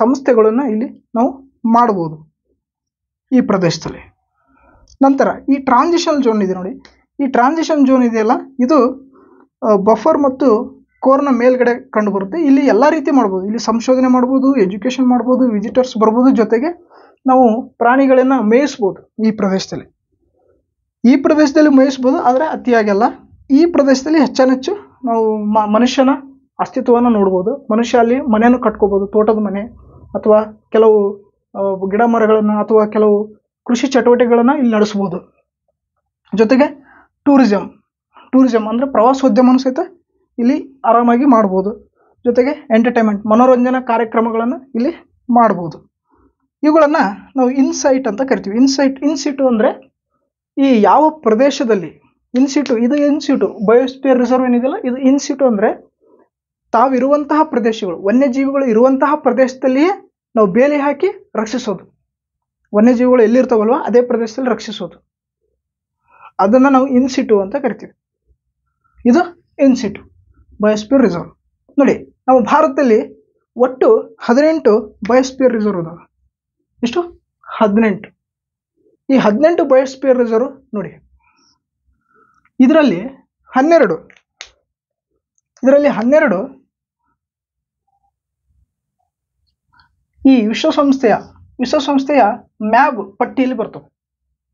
A: ಸಂಸ್ಥೆಗಳನ್ನು ಇಲ್ಲಿ ನಾವು ಮಾಡ್ಬೋದು ಈ ಪ್ರದೇಶದಲ್ಲಿ ನಂತರ ಈ ಟ್ರಾನ್ಸಿಷನ್ ಝೋನ್ ಇದೆ ನೋಡಿ ಈ ಟ್ರಾನ್ಸಿಷನ್ ಜೋನ್ ಇದೆಯಲ್ಲ ಇದು ಬಫರ್ ಮತ್ತು ಕೋರ್ನ ಮೇಲ್ಗಡೆ ಕಂಡು ಬರುತ್ತೆ ಇಲ್ಲಿ ಎಲ್ಲ ರೀತಿ ಮಾಡ್ಬೋದು ಇಲ್ಲಿ ಸಂಶೋಧನೆ ಮಾಡ್ಬೋದು ಎಜುಕೇಷನ್ ಮಾಡ್ಬೋದು ವಿಸಿಟರ್ಸ್ ಬರ್ಬೋದು ಜೊತೆಗೆ ನಾವು ಪ್ರಾಣಿಗಳನ್ನು ಮೇಯಿಸ್ಬೋದು ಈ ಪ್ರದೇಶದಲ್ಲಿ ಈ ಪ್ರದೇಶದಲ್ಲಿ ಮೇಯಿಸ್ಬೋದು ಆದರೆ ಅತಿಯಾಗಲ್ಲ ಈ ಪ್ರದೇಶದಲ್ಲಿ ಹೆಚ್ಚು ನಾವು ಮನುಷ್ಯನ ಅಸ್ತಿತ್ವವನ್ನು ನೋಡ್ಬೋದು ಮನುಷ್ಯ ಅಲ್ಲಿ ಮನೆಯನ್ನು ಕಟ್ಕೋಬೋದು ತೋಟದ ಮನೆ ಅಥವಾ ಕೆಲವು ಗಿಡ ಮರಗಳನ್ನು ಅಥವಾ ಕೆಲವು ಕೃಷಿ ಚಟುವಟಿಕೆಗಳನ್ನು ಇಲ್ಲಿ ನಡೆಸ್ಬೋದು ಜೊತೆಗೆ ಟೂರಿಸಮ್ ಟೂರಿಸಮ್ ಅಂದರೆ ಪ್ರವಾಸೋದ್ಯಮ ಸಹಿತ ಇಲ್ಲಿ ಆರಾಮಾಗಿ ಮಾಡ್ಬೋದು ಜೊತೆಗೆ ಎಂಟರ್ಟೈನ್ಮೆಂಟ್ ಮನೋರಂಜನಾ ಕಾರ್ಯಕ್ರಮಗಳನ್ನು ಇಲ್ಲಿ ಮಾಡ್ಬೋದು ಇವುಗಳನ್ನು ನಾವು ಇನ್ಸೈಟ್ ಅಂತ ಕರಿತೀವಿ ಇನ್ಸೈಟ್ ಇನ್ಸಿಟು ಅಂದರೆ ಈ ಯಾವ ಪ್ರದೇಶದಲ್ಲಿ ಇನ್ಸಿಟು ಇದು ಇನ್ಸಿಟು ಬಯೋಸ್ಪಿಯರ್ ರಿಸರ್ವ್ ಏನಿದೆಯಲ್ಲ ಇದು ಇನ್ಸಿಟು ಅಂದರೆ ತಾವಿರುವಂತಹ ಪ್ರದೇಶಗಳು ವನ್ಯಜೀವಿಗಳು ಇರುವಂತಹ ಪ್ರದೇಶದಲ್ಲಿಯೇ ನಾವು ಬೇಲಿ ಹಾಕಿ ರಕ್ಷಿಸೋದು ವನ್ಯಜೀವಿಗಳು ಎಲ್ಲಿರ್ತಾವಲ್ವ ಅದೇ ಪ್ರದೇಶದಲ್ಲಿ ರಕ್ಷಿಸೋದು ಅದನ್ನು ನಾವು ಇನ್ಸಿಟು ಅಂತ ಕರಿತೀವಿ ಇದು ಇನ್ಸಿಟು ಬಯೋಸ್ಪಿಯರ್ ರಿಸರ್ವ್ ನೋಡಿ ನಮ್ಮ ಭಾರತದಲ್ಲಿ ಒಟ್ಟು ಹದಿನೆಂಟು ಬಯೋಸ್ಪಿಯರ್ ರಿಸರ್ವ್ ಅದಾವ ಎಷ್ಟು ಹದಿನೆಂಟು ಈ ಹದಿನೆಂಟು ಬಯೋಸ್ಪಿಯರ್ ರಿಸರ್ವ್ ನೋಡಿ ಇದರಲ್ಲಿ ಹನ್ನೆರಡು ಇದರಲ್ಲಿ ಹನ್ನೆರಡು ಈ ವಿಶ್ವಸಂಸ್ಥೆಯ ವಿಶ್ವಸಂಸ್ಥೆಯ ಮ್ಯಾಬ್ ಪಟ್ಟಿಯಲ್ಲಿ ಬರ್ತವೆ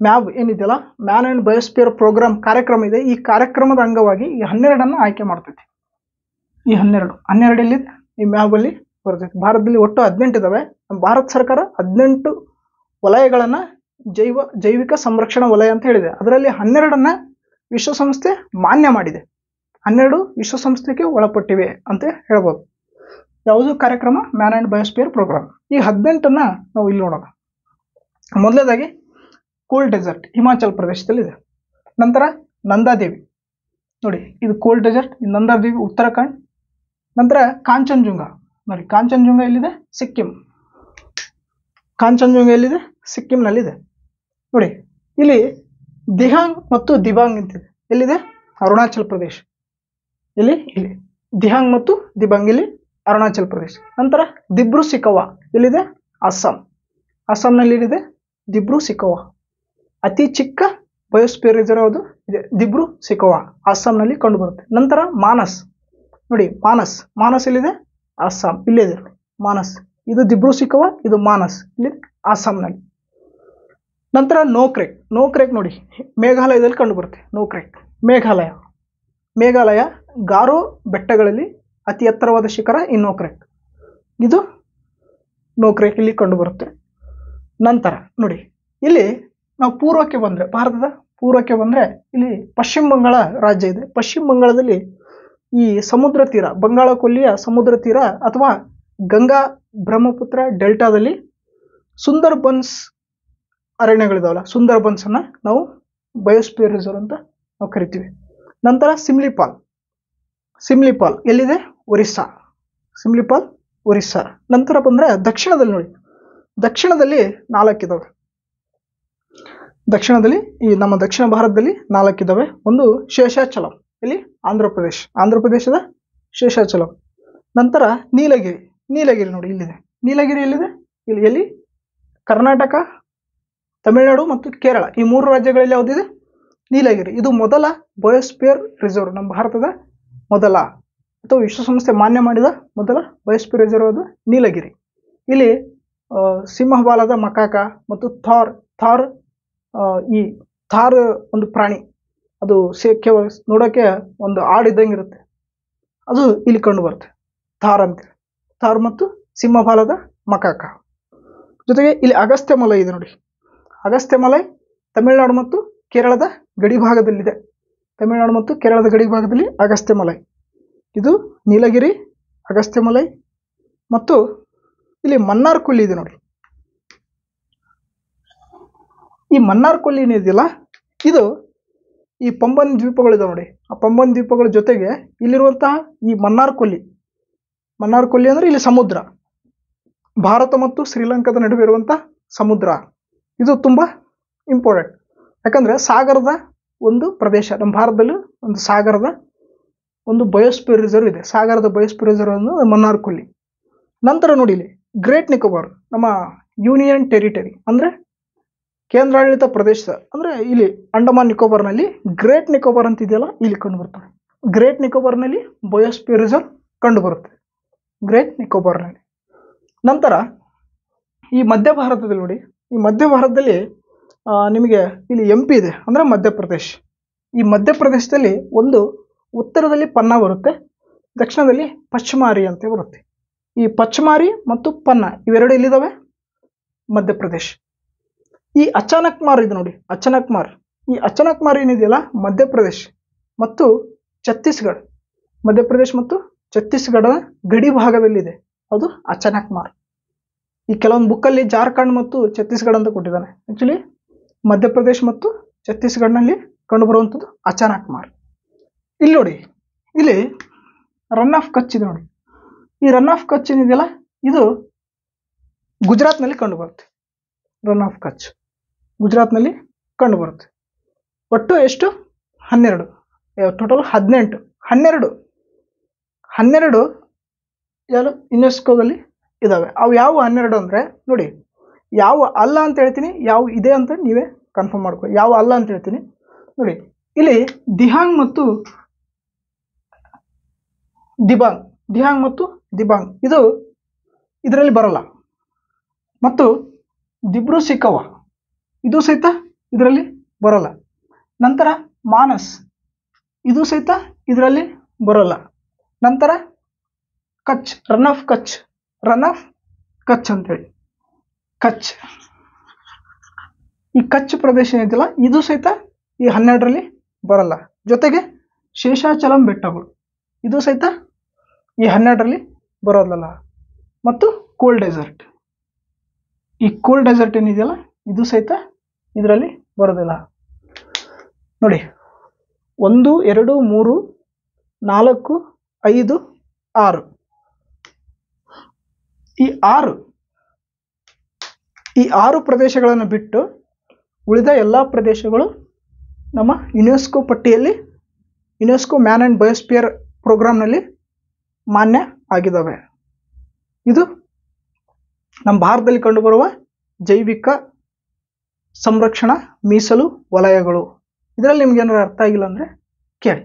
A: ಮ್ಯಾಬ್ ಏನಿದೆಯಲ್ಲ ಮ್ಯಾನ್ ಆ್ಯಂಡ್ ಬಯೋಸ್ಪಿಯರ್ ಪ್ರೋಗ್ರಾಮ್ ಕಾರ್ಯಕ್ರಮ ಇದೆ ಈ ಕಾರ್ಯಕ್ರಮದ ಅಂಗವಾಗಿ ಈ ಹನ್ನೆರಡನ್ನು ಆಯ್ಕೆ ಮಾಡ್ತೈತಿ ಈ ಹನ್ನೆರಡು ಹನ್ನೆರಡಲ್ಲಿ ಈ ಅಲ್ಲಿ ಬರ್ತೈತಿ ಭಾರತದಲ್ಲಿ ಒಟ್ಟು ಹದಿನೆಂಟು ಇದ್ದಾವೆ ಭಾರತ ಸರ್ಕಾರ ಹದಿನೆಂಟು ವಲಯಗಳನ್ನು ಜೈವ ಜೈವಿಕ ಸಂರಕ್ಷಣಾ ವಲಯ ಅಂತ ಹೇಳಿದೆ ಅದರಲ್ಲಿ ಹನ್ನೆರಡನ್ನ ವಿಶ್ವಸಂಸ್ಥೆ ಮಾನ್ಯ ಮಾಡಿದೆ ಹನ್ನೆರಡು ವಿಶ್ವಸಂಸ್ಥೆಗೆ ಒಳಪಟ್ಟಿವೆ ಅಂತ ಹೇಳ್ಬೋದು ಯಾವುದು ಕಾರ್ಯಕ್ರಮ ಮ್ಯಾನ್ ಆ್ಯಂಡ್ ಬಯೋಸ್ಪಿಯರ್ ಪ್ರೋಗ್ರಾಮ್ ಈ ಹದಿನೆಂಟನ್ನು ನಾವು ಇಲ್ಲಿ ನೋಡೋಣ ಮೊದಲನೇದಾಗಿ ಕೋಲ್ಡ್ ಡೆಸರ್ಟ್ ಹಿಮಾಚಲ್ ಪ್ರದೇಶದಲ್ಲಿದೆ ನಂತರ ನಂದಾದೇವಿ ನೋಡಿ ಇದು ಕೋಲ್ಡ್ ಡೆಸರ್ಟ್ ಇದು ನಂದಾದೇವಿ ಉತ್ತರಾಖಂಡ್ ನಂತರ ಕಾಂಚನ್ಜುಂಗ ನೋಡಿ ಕಾಂಚನ್ಜುಂಗ ಎಲ್ಲಿದೆ ಸಿಕ್ಕಿಂ ಕಾಂಚನ್ಜುಂಗ ಎಲ್ಲಿದೆ ಸಿಕ್ಕಿಂನಲ್ಲಿದೆ ನೋಡಿ ಇಲ್ಲಿ ದಿಹಾಂಗ್ ಮತ್ತು ದಿಬಾಂಗ್ ಅಂತಿದೆ ಎಲ್ಲಿದೆ ಅರುಣಾಚಲ್ ಪ್ರದೇಶ್ ಇಲ್ಲಿ ಇಲ್ಲಿ ದಿಹಾಂಗ್ ಮತ್ತು ದಿಬಾಂಗ್ ಇಲ್ಲಿ ಅರುಣಾಚಲ್ ಪ್ರದೇಶ ನಂತರ ದಿಬ್ರು ಸಿಕವಾ ಎಲ್ಲಿದೆ ಅಸ್ಸಾಂ ಅಸ್ಸಾಂನಲ್ಲಿ ಇಲ್ಲಿದೆ ದಿಬ್ರು ಸಿಕವಾ ಅತಿ ಚಿಕ್ಕ ಬಯೋಸ್ಪಿಯರ್ ರಿಸರ್ವ್ ಯಾವುದು ಇದೆ ದಿಬ್ರು ಸಿಕೋವಾ ಅಸ್ಸಾಂನಲ್ಲಿ ಕಂಡುಬರುತ್ತೆ ನಂತರ ಮಾನಸ್ ನೋಡಿ ಮಾನಸ್ ಮಾನಸ್ ಎಲ್ಲಿದೆ ಅಸ್ಸಾಂ ಇಲ್ಲಿದೆ ಮಾನಸ್ ಇದು ದಿಬ್ರು ಸಿಕೋವಾ ಇದು ಮಾನಸ್ ಇಲ್ಲಿ ಅಸ್ಸಾಂನಲ್ಲಿ ನಂತರ ನೋಕ್ರೆಕ್ ನೋಕ್ರೆಕ್ ನೋಡಿ ಮೇಘಾಲಯದಲ್ಲಿ ಕಂಡುಬರುತ್ತೆ ನೋಕ್ರೆಕ್ ಮೇಘಾಲಯ ಮೇಘಾಲಯ ಗಾರೋ ಬೆಟ್ಟಗಳಲ್ಲಿ ಅತಿ ಎತ್ತರವಾದ ಶಿಖರ ಈ ನೋಕ್ರೆಕ್ ಇದು ನೋಕ್ರೆಕ್ ಇಲ್ಲಿ ಕಂಡುಬರುತ್ತೆ ನಂತರ ನೋಡಿ ಇಲ್ಲಿ ನಾವು ಪೂರ್ವಕ್ಕೆ ಬಂದರೆ ಭಾರತದ ಪೂರ್ವಕ್ಕೆ ಬಂದರೆ ಇಲ್ಲಿ ಪಶ್ಚಿಮ ಬಂಗಾಳ ರಾಜ್ಯ ಇದೆ ಪಶ್ಚಿಮ ಬಂಗಾಳದಲ್ಲಿ ಈ ಸಮುದ್ರ ತೀರ ಬಂಗಾಳ ಕೊಲ್ಲಿಯ ಸಮುದ್ರ ತೀರ ಅಥವಾ ಗಂಗಾ ಬ್ರಹ್ಮಪುತ್ರ ಡೆಲ್ಟಾದಲ್ಲಿ ಸುಂದರ್ ಬನ್ಸ್ ಅರಣ್ಯಗಳಿದಾವಲ್ಲ ಸುಂದರ್ ಬನ್ಸನ್ನು ನಾವು ಬಯೋಸ್ಪಿಯರ್ ರಿಸರ್ವ್ ಅಂತ ನಾವು ಕರಿತೀವಿ ನಂತರ ಸಿಮ್ಲಿಪಾಲ್ ಸಿಮ್ಲಿಪಾಲ್ ಎಲ್ಲಿದೆ ಒರಿಸ್ಸಾ ಸಿಮ್ಲಿಪಾಲ್ ಒರಿಸ್ಸಾ ನಂತರ ಬಂದರೆ ದಕ್ಷಿಣದಲ್ಲಿ ನೋಡಿ ದಕ್ಷಿಣದಲ್ಲಿ ನಾಲ್ಕಿದಾವೆ ದಕ್ಷಿಣದಲ್ಲಿ ಈ ನಮ್ಮ ದಕ್ಷಿಣ ಭಾರತದಲ್ಲಿ ನಾಲ್ಕಿದ್ದಾವೆ ಒಂದು ಶೇಷಾಚಲಂ ಇಲ್ಲಿ ಆಂಧ್ರ ಪ್ರದೇಶ ಆಂಧ್ರ ಪ್ರದೇಶದ ಶೇಷಾಚಲಂ ನಂತರ ನೀಲಗಿರಿ ನೀಲಗಿರಿ ನೋಡಿ ಇಲ್ಲಿದೆ ನೀಲಗಿರಿ ಎಲ್ಲಿದೆ ಇಲ್ಲಿ ಎಲ್ಲಿ ಕರ್ನಾಟಕ ತಮಿಳುನಾಡು ಮತ್ತು ಕೇರಳ ಈ ಮೂರು ರಾಜ್ಯಗಳಲ್ಲಿ ಯಾವುದಿದೆ ನೀಲಗಿರಿ ಇದು ಮೊದಲ ಬಯೋಸ್ಪಿಯರ್ ರಿಸರ್ವ್ ನಮ್ಮ ಭಾರತದ ಮೊದಲ ಅಥವಾ ವಿಶ್ವಸಂಸ್ಥೆ ಮಾನ್ಯ ಮಾಡಿದ ಮೊದಲ ಬಯೋಸ್ಪಿಯರ್ ರಿಸರ್ವ್ ಅದು ನೀಲಗಿರಿ ಇಲ್ಲಿ ಸಿಂಹಬಾಲದ ಮಕಾಕ ಮತ್ತು ಥಾರ್ ಥಾರ್ ಈ ಥಾರ್ ಒಂದು ಪ್ರಾಣಿ ಅದು ಸೇ ನೋಡೋಕ್ಕೆ ಒಂದು ಆಡಿದ್ದಂಗೆ ಇರುತ್ತೆ ಅದು ಇಲ್ಲಿ ಕಂಡು ಬರುತ್ತೆ ತಾರ್ ಅಂತ ಥಾರ್ ಮತ್ತು ಸಿಂಹಪಾಲದ ಮಕಾಕ ಜೊತೆಗೆ ಇಲ್ಲಿ ಅಗಸ್ತ್ಯ ಮಲೈ ಇದೆ ನೋಡಿ ಅಗಸ್ತ್ಯ ಮಲೈ ತಮಿಳುನಾಡು ಮತ್ತು ಕೇರಳದ ಗಡಿ ಭಾಗದಲ್ಲಿದೆ ತಮಿಳುನಾಡು ಮತ್ತು ಕೇರಳದ ಗಡಿ ಭಾಗದಲ್ಲಿ ಅಗಸ್ತ್ಯ ಮಲೈ ಇದು ನೀಲಗಿರಿ ಅಗಸ್ತ್ಯ ಮಲೈ ಮತ್ತು ಇಲ್ಲಿ ಮನ್ನಾರ್ ಕುಲ್ಲಿ ಇದೆ ನೋಡಿ ಈ ಮನ್ನಾರ್ಕೊಲ್ಲಿ ಏನಿದೆಯಲ್ಲ ಇದು ಈ ಪಂಬನ್ ದ್ವೀಪಗಳಿದಾವೆ ನೋಡಿ ಆ ಪಂಬನ್ ದ್ವೀಪಗಳ ಜೊತೆಗೆ ಇಲ್ಲಿರುವಂತಹ ಈ ಮನ್ನಾರ್ಕೊಲ್ಲಿ ಮನ್ನಾರ್ಕೊಲ್ಲಿ ಅಂದರೆ ಇಲ್ಲಿ ಸಮುದ್ರ ಭಾರತ ಮತ್ತು ಶ್ರೀಲಂಕಾದ ನಡುವೆ ಇರುವಂಥ ಸಮುದ್ರ ಇದು ತುಂಬ ಇಂಪಾರ್ಟೆಂಟ್ ಯಾಕಂದ್ರೆ ಸಾಗರದ ಒಂದು ಪ್ರದೇಶ ನಮ್ಮ ಭಾರತದಲ್ಲಿ ಒಂದು ಸಾಗರದ ಒಂದು ಬಯೋಸ್ಪಿಯರ್ ರಿಸರ್ವ್ ಇದೆ ಸಾಗರದ ಬಯೋಸ್ಪಿಯರ್ ರಿಸರ್ವ್ ಮನ್ನಾರ್ ಮನ್ನಾರ್ಕೊಲ್ಲಿ ನಂತರ ನೋಡಿ ಇಲ್ಲಿ ಗ್ರೇಟ್ ನಿಕೋಬಾರ್ ನಮ್ಮ ಯೂನಿಯನ್ ಟೆರಿಟರಿ ಅಂದರೆ ಕೇಂದ್ರಾಡಳಿತ ಪ್ರದೇಶ ಅಂದರೆ ಇಲ್ಲಿ ಅಂಡಮಾನ್ ನಿಕೋಬಾರ್ನಲ್ಲಿ ಗ್ರೇಟ್ ನಿಕೋಬಾರ್ ಅಂತಿದೆಯಲ್ಲ ಇಲ್ಲಿ ಕಂಡುಬರ್ತವೆ ಗ್ರೇಟ್ ನಿಕೋಬಾರ್ನಲ್ಲಿ ಬೊಯಸ್ಪ್ಯೂರಿಸಮ್ ರಿಸರ್ವ್ ಕಂಡುಬರುತ್ತೆ ಗ್ರೇಟ್ ನಿಕೋಬಾರ್ನಲ್ಲಿ ನಂತರ ಈ ಮಧ್ಯ ಭಾರತದಲ್ಲಿ ನೋಡಿ ಈ ಮಧ್ಯ ಭಾರತದಲ್ಲಿ ನಿಮಗೆ ಇಲ್ಲಿ ಎಂ ಪಿ ಇದೆ ಅಂದರೆ ಮಧ್ಯಪ್ರದೇಶ್ ಈ ಮಧ್ಯಪ್ರದೇಶದಲ್ಲಿ ಒಂದು ಉತ್ತರದಲ್ಲಿ ಪನ್ನಾ ಬರುತ್ತೆ ದಕ್ಷಿಣದಲ್ಲಿ ಪಶ್ಚಿಮಾರಿ ಅಂತ ಬರುತ್ತೆ ಈ ಪಶ್ಚಿಮಾರಿ ಮತ್ತು ಪನ್ನಾ ಇವೆರಡು ಇಲ್ಲಿದ್ದಾವೆ ಮಧ್ಯಪ್ರದೇಶ್ ಈ ಅಚಾನಕ್ ಮಾರ್ ಇದು ನೋಡಿ ಅಚಾನಕ್ ಮಾರ್ ಈ ಅಚಾನಕ್ ಮಾರ್ ಏನಿದೆಯಲ್ಲ ಮಧ್ಯಪ್ರದೇಶ್ ಮತ್ತು ಛತ್ತೀಸ್ಗಢ ಮಧ್ಯಪ್ರದೇಶ ಮತ್ತು ಛತ್ತೀಸ್ಗಢ ಗಡಿ ಭಾಗದಲ್ಲಿದೆ ಅದು ಅಚಾನಕ್ ಮಾರ್ ಈ ಕೆಲವೊಂದು ಬುಕ್ಕಲ್ಲಿ ಜಾರ್ಖಂಡ್ ಮತ್ತು ಛತ್ತೀಸ್ಗಢ ಅಂತ ಕೊಟ್ಟಿದ್ದಾನೆ ಆ್ಯಕ್ಚುಲಿ ಮಧ್ಯಪ್ರದೇಶ ಮತ್ತು ಛತ್ತೀಸ್ಗಢನಲ್ಲಿ ಕಂಡುಬರುವಂಥದ್ದು ಅಚಾನಕ್ ಮಾರ್ ಇಲ್ಲಿ ನೋಡಿ ಇಲ್ಲಿ ರನ್ ಆಫ್ ಕಚ್ ಇದೆ ನೋಡಿ ಈ ರನ್ ಆಫ್ ಕಚ್ ಏನಿದೆಯಲ್ಲ ಇದು ಗುಜರಾತ್ನಲ್ಲಿ ಕಂಡುಬರುತ್ತೆ ರನ್ ಆಫ್ ಕಚ್ ಗುಜರಾತ್ನಲ್ಲಿ ಕಂಡುಬರುತ್ತೆ ಒಟ್ಟು ಎಷ್ಟು ಹನ್ನೆರಡು ಟೋಟಲ್ ಹದಿನೆಂಟು ಹನ್ನೆರಡು ಹನ್ನೆರಡು ಯಾರು ಯುನೆಸ್ಕೋದಲ್ಲಿ ಇದ್ದಾವೆ ಅವು ಯಾವ ಹನ್ನೆರಡು ಅಂದರೆ ನೋಡಿ ಯಾವ ಅಲ್ಲ ಅಂತ ಹೇಳ್ತೀನಿ ಯಾವ ಇದೆ ಅಂತ ನೀವೇ ಕನ್ಫರ್ಮ್ ಮಾಡ್ಕೊ ಯಾವ ಅಲ್ಲ ಅಂತ ಹೇಳ್ತೀನಿ ನೋಡಿ ಇಲ್ಲಿ ದಿಹಾಂಗ್ ಮತ್ತು ದಿಬಾಂಗ್ ದಿಹಾಂಗ್ ಮತ್ತು ದಿಬಾಂಗ್ ಇದು ಇದರಲ್ಲಿ ಬರಲ್ಲ ಮತ್ತು ದಿಬ್ರು ಸಿಕ್ಕವ ಇದು ಸಹಿತ ಇದರಲ್ಲಿ ಬರಲ್ಲ ನಂತರ ಮಾನಸ್ ಇದು ಸಹಿತ ಇದರಲ್ಲಿ ಬರಲ್ಲ ನಂತರ ಕಚ್ ರನ್ ಆಫ್ ಕಚ್ ರನ್ ಆಫ್ ಕಚ್ ಅಂತೇಳಿ ಕಚ್ ಈ ಕಚ್ ಪ್ರದೇಶ ಏನಿದೆಯಲ್ಲ ಇದು ಸಹಿತ ಈ ಹನ್ನೆರಡರಲ್ಲಿ ಬರಲ್ಲ ಜೊತೆಗೆ ಶೇಷಾಚಲಂ ಬೆಟ್ಟಗಳು ಇದು ಸಹಿತ ಈ ಹನ್ನೆರಡರಲ್ಲಿ ಬರೋದಲ್ಲ ಮತ್ತು ಕೋಲ್ಡ್ ಡೆಸರ್ಟ್ ಈ ಕೋಲ್ಡ್ ಡೆಸರ್ಟ್ ಏನಿದೆಯಲ್ಲ ಇದು ಸಹಿತ ಇದರಲ್ಲಿ ಬರೋದಿಲ್ಲ ನೋಡಿ ಒಂದು ಎರಡು ಮೂರು ನಾಲ್ಕು ಐದು ಆರು ಈ ಆರು ಈ ಆರು ಪ್ರದೇಶಗಳನ್ನು ಬಿಟ್ಟು ಉಳಿದ ಎಲ್ಲ ಪ್ರದೇಶಗಳು ನಮ್ಮ ಯುನೆಸ್ಕೋ ಪಟ್ಟಿಯಲ್ಲಿ ಯುನೆಸ್ಕೋ ಮ್ಯಾನ್ ಆ್ಯಂಡ್ ಬಯೋಸ್ಪಿಯರ್ ಪ್ರೋಗ್ರಾಂನಲ್ಲಿ ಮಾನ್ಯ ಆಗಿದ್ದಾವೆ ಇದು ನಮ್ಮ ಭಾರತದಲ್ಲಿ ಕಂಡುಬರುವ ಜೈವಿಕ ಸಂರಕ್ಷಣಾ ಮೀಸಲು ವಲಯಗಳು ಇದರಲ್ಲಿ ನಿಮ್ಗೆ ಏನಾರು ಅರ್ಥ ಆಗಿಲ್ಲ ಅಂದರೆ ಕೇಳಿ